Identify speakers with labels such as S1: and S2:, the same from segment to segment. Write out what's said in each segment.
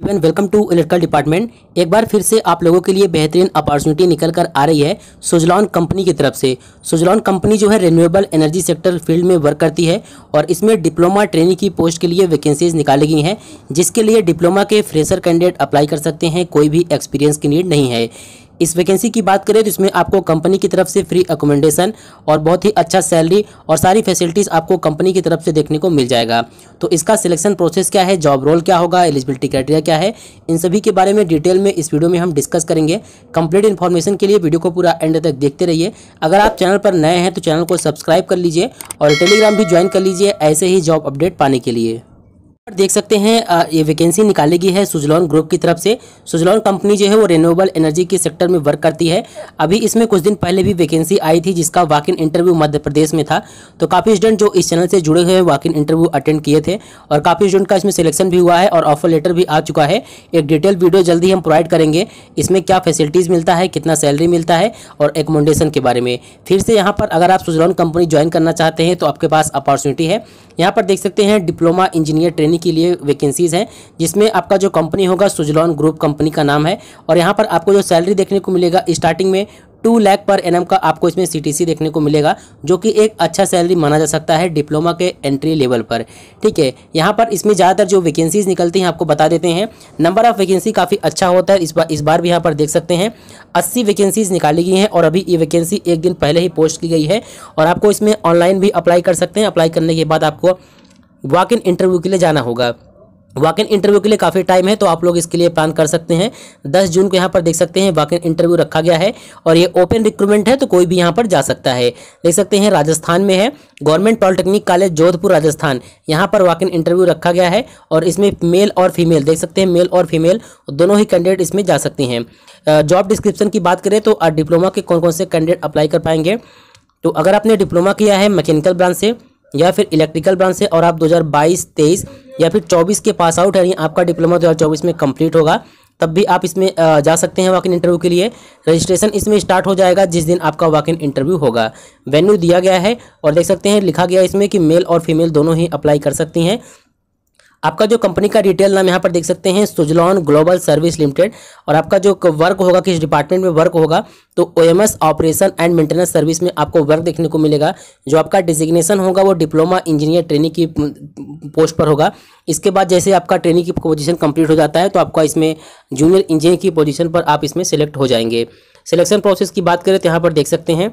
S1: everyone welcome to electrical department एक बार फिर से आप लोगों के लिए बेहतरीन अपॉर्चुनिटी निकल कर आ रही है सुजलॉन कंपनी की तरफ से सुजलॉन कंपनी जो है रिन्यूएबल एनर्जी सेक्टर फील्ड में वर्क करती है और इसमें डिप्लोमा ट्रेनिंग की पोस्ट के लिए वैकेंसीज निकाली गई हैं जिसके लिए डिप्लोमा के फ्रेशर कैंडिडेट अप्लाई कर सकते हैं कोई भी एक्सपीरियंस की नीड नहीं है इस वैकेंसी की बात करें तो इसमें आपको कंपनी की तरफ से फ्री अकोमोडेशन और बहुत ही अच्छा सैलरी और सारी फैसिलिटीज़ आपको कंपनी की तरफ से देखने को मिल जाएगा तो इसका सिलेक्शन प्रोसेस क्या है जॉब रोल क्या होगा एलिजिबिलिटी क्राइटेरिया क्या है इन सभी के बारे में डिटेल में इस वीडियो में हम डिस्कस करेंगे कंप्लीट इन्फॉर्मेशन के लिए वीडियो को पूरा एंड तक देखते रहिए अगर आप चैनल पर नए हैं तो चैनल को सब्सक्राइब कर लीजिए और टेलीग्राम भी ज्वाइन कर लीजिए ऐसे ही जॉब अपडेट पाने के लिए देख सकते हैं ये वैकेंसी निकाली गई है सुजलॉन ग्रुप की तरफ से सुजलॉन कंपनी जो है वो रिन्यूएबल एनर्जी के सेक्टर में वर्क करती है अभी इसमें कुछ दिन पहले भी वैकेंसी आई थी जिसका वाक इन इंटरव्यू मध्य प्रदेश में था तो काफ़ी स्टूडेंट जो इस चैनल से जुड़े हुए वाक इन इंटरव्यू अटेंड किए थे और काफ़ी स्टूडेंट का इसमें सिलेक्शन भी हुआ है और ऑफर लेटर भी आ चुका है एक डिटेल वीडियो जल्दी हम प्रोवाइड करेंगे इसमें क्या फैसिलिटीज़ मिलता है कितना सैलरी मिलता है और एकोमोडेशन के बारे में फिर से यहाँ पर अगर आप सुजलॉन कंपनी ज्वाइन करना चाहते हैं तो आपके पास अपॉर्चुनिटी है यहाँ पर देख सकते हैं डिप्लोमा इंजीनियर ट्रेनिंग के लिए वैकेंसीज़ हैं जिसमें आपका जो कंपनी होगा सुजलॉन ग्रुप कंपनी का नाम है और यहाँ पर आपको जो सैलरी देखने को मिलेगा स्टार्टिंग में टू लैख पर एनएम का आपको इसमें सीटीसी देखने को मिलेगा जो कि एक अच्छा सैलरी माना जा सकता है डिप्लोमा के एंट्री लेवल पर ठीक है यहाँ पर इसमें ज़्यादातर जो वैकेंसीज निकलती हैं आपको बता देते हैं नंबर ऑफ़ वैकेंसी काफ़ी अच्छा होता है इस बार इस बार भी यहाँ पर देख सकते हैं अस्सी वैकेंसीज निकाली गई हैं और अभी ये वैकेंसी एक दिन पहले ही पोस्ट की गई है और आपको इसमें ऑनलाइन भी अप्लाई कर सकते हैं अप्लाई करने के बाद आपको वॉक इन इंटरव्यू के लिए जाना होगा वॉक इन इंटरव्यू के लिए काफ़ी टाइम है तो आप लोग इसके लिए प्लान कर सकते हैं 10 जून को यहाँ पर देख सकते हैं वॉक इन इंटरव्यू रखा गया है और ये ओपन रिक्रूटमेंट है तो कोई भी यहाँ पर जा सकता है देख सकते हैं राजस्थान में है government polytechnic college Jodhpur Rajasthan यहाँ पर वॉक इन इंटरव्यू रखा गया है और इसमें मेल और फीमेल देख सकते हैं मेल और फीमेल दोनों ही कैंडिडेट इसमें जा सकते हैं जॉब डिस्क्रिप्शन की बात करें तो डिप्लोमा के कौन कौन से कैंडिडेट अप्लाई कर पाएंगे तो अगर आपने डिप्लोमा किया है मैकेनिकल ब्रांच से या फिर इलेक्ट्रिकल ब्रांच से और आप 2022 23 या फिर 24 के पास आउट है आपका डिप्लोमा 2024 में कंप्लीट होगा तब भी आप इसमें जा सकते हैं वॉक इन इंटरव्यू के लिए रजिस्ट्रेशन इसमें स्टार्ट हो जाएगा जिस दिन आपका वॉक इन इंटरव्यू होगा वेन्यू दिया गया है और देख सकते हैं लिखा गया इसमें कि मेल और फीमेल दोनों ही अप्लाई कर सकती हैं आपका जो कंपनी का डिटेल नाम यहाँ पर देख सकते हैं सुजलॉन ग्लोबल सर्विस लिमिटेड और आपका जो वर्क होगा किस डिपार्टमेंट में वर्क होगा तो ओ ऑपरेशन एंड मेंटेनेंस सर्विस में आपको वर्क देखने को मिलेगा जो आपका डिजिग्नेशन होगा वो डिप्लोमा इंजीनियर ट्रेनिंग की पोस्ट पर होगा इसके बाद जैसे आपका ट्रेनिंग की पोजीशन कंप्लीट हो जाता है तो आपका इसमें जूनियर इंजीनियर की पोजीशन पर आप इसमें सेलेक्ट हो जाएंगे सिलेक्शन प्रोसेस की बात करें तो यहाँ पर देख सकते हैं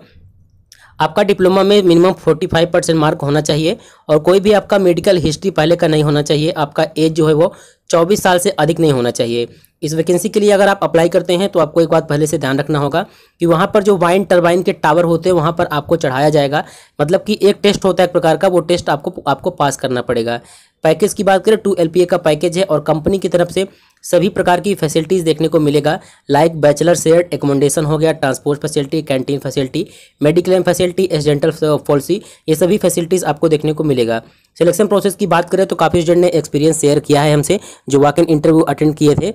S1: आपका डिप्लोमा में मिनिमम 45 परसेंट मार्क होना चाहिए और कोई भी आपका मेडिकल हिस्ट्री पहले का नहीं होना चाहिए आपका एज जो है वो 24 साल से अधिक नहीं होना चाहिए इस वैकेंसी के लिए अगर आप अप्लाई करते हैं तो आपको एक बात पहले से ध्यान रखना होगा कि वहाँ पर जो वाइन टर्बाइन के टावर होते हैं वहाँ पर आपको चढ़ाया जाएगा मतलब कि एक टेस्ट होता है एक प्रकार का वो टेस्ट आपको आपको पास करना पड़ेगा पैकेज की बात करें टू एल का पैकेज है और कंपनी की तरफ से सभी प्रकार की फैसिलिटीज़ देखने को मिलेगा लाइक बैचलर सेट एकोमोडेशन हो गया transport facility canteen facility mediclaim facility accidental policy ये सभी फैसिलिटीज़ आपको देखने को मिलेगा सिलेक्शन प्रोसेस की बात करें तो काफ़ी स्टूडेंट ने एक्सपीरियंस शेयर किया है हमसे जो वाक इंटरव्यू अटेंड किए थे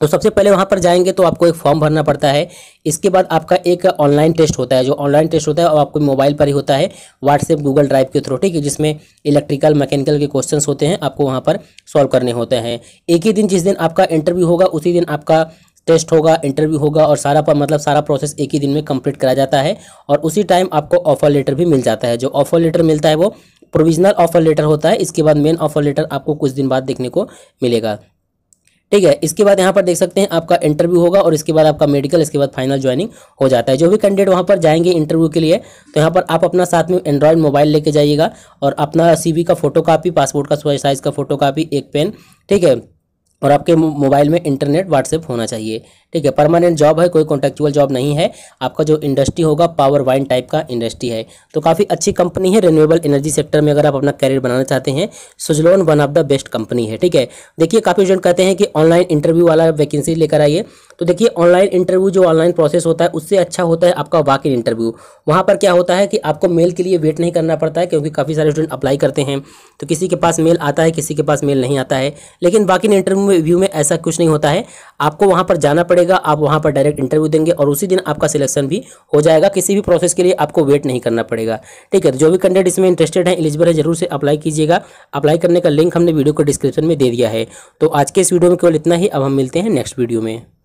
S1: तो सबसे पहले वहाँ पर जाएंगे तो आपको एक फॉर्म भरना पड़ता है इसके बाद आपका एक ऑनलाइन टेस्ट होता है जो ऑनलाइन टेस्ट होता है और आपको मोबाइल पर ही होता है व्हाट्सएप गूगल ड्राइव के थ्रू ठीक है जिसमें इलेक्ट्रिकल मैकेनिकल के क्वेश्चंस होते हैं आपको वहाँ पर सॉल्व करने होते हैं एक ही दिन जिस दिन आपका इंटरव्यू होगा उसी दिन आपका टेस्ट होगा इंटरव्यू होगा और सारा पर मतलब सारा प्रोसेस एक ही दिन में कंप्लीट करा जाता है और उसी टाइम आपको ऑफर लेटर भी मिल जाता है जो ऑफर लेटर मिलता है वो प्रोविजनल ऑफर लेटर होता है इसके बाद मेन ऑफर लेटर आपको कुछ दिन बाद देखने को मिलेगा ठीक है इसके बाद यहाँ पर देख सकते हैं आपका इंटरव्यू होगा और इसके बाद आपका मेडिकल इसके बाद फाइनल ज्वाइनिंग हो जाता है जो भी कैंडिडेट वहाँ पर जाएंगे इंटरव्यू के लिए तो यहाँ पर आप अपना साथ में एंड्रॉयड मोबाइल लेके जाइएगा और अपना सी का फोटो कापी पासपोर्ट का साइज का फोटो कापी एक पेन ठीक है और आपके मोबाइल में इंटरनेट व्हाट्सएप होना चाहिए ठीक है परमानेंट जॉब है कोई कॉन्ट्रेक्चुअल जॉब नहीं है आपका जो इंडस्ट्री होगा पावर वाइन टाइप का इंडस्ट्री है तो काफ़ी अच्छी कंपनी है रिन्यूएबल एनर्जी सेक्टर में अगर आप अपना करियर बनाना चाहते हैं Suzlon one of the best company है ठीक है देखिए काफ़ी स्टूडेंट कहते हैं कि ऑनलाइन इंटरव्यू वाला वैकेंसी लेकर आइए तो देखिए ऑनलाइन इंटरव्यू जो ऑनलाइन प्रोसेस होता है उससे अच्छा होता है आपका वाक इंटरव्यू वहाँ पर क्या होता है कि आपको मेल के लिए वेट नहीं करना पड़ता है क्योंकि काफ़ी सारे स्टूडेंट अप्लाई करते हैं तो किसी के पास मेल आता है किसी के पास मेल नहीं आता है लेकिन बाकी इंटरव्यू में ऐसा कुछ नहीं होता है आपको वहाँ पर जाना पड़ेगा जाएगा आप वहाँ पर डायरेक्ट इंटरव्यू देंगे और उसी दिन आपका सिलेक्शन भी हो जाएगा किसी भी प्रोसेस के लिए आपको वेट नहीं करना पड़ेगा ठीक है जो भी कैंडिडेट इसमें इंटरेस्टेड है एलिजिबल है जरूर से अप्लाई कीजिएगा अप्लाई करने का लिंक हमने वीडियो को डिस्क्रिप्शन में दे दिया है तो आज के इस वीडियो में केवल इतना ही अब हम मिलते हैं नेक्स्ट वीडियो में